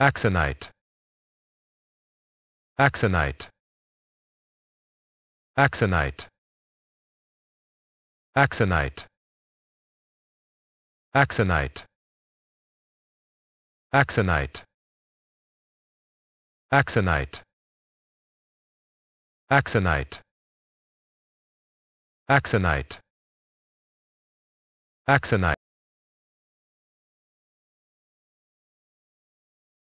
Axonite. Axonite. Axonite. Axonite. Axonite. Axonite. Axonite. Axonite. Axonite. Axonite.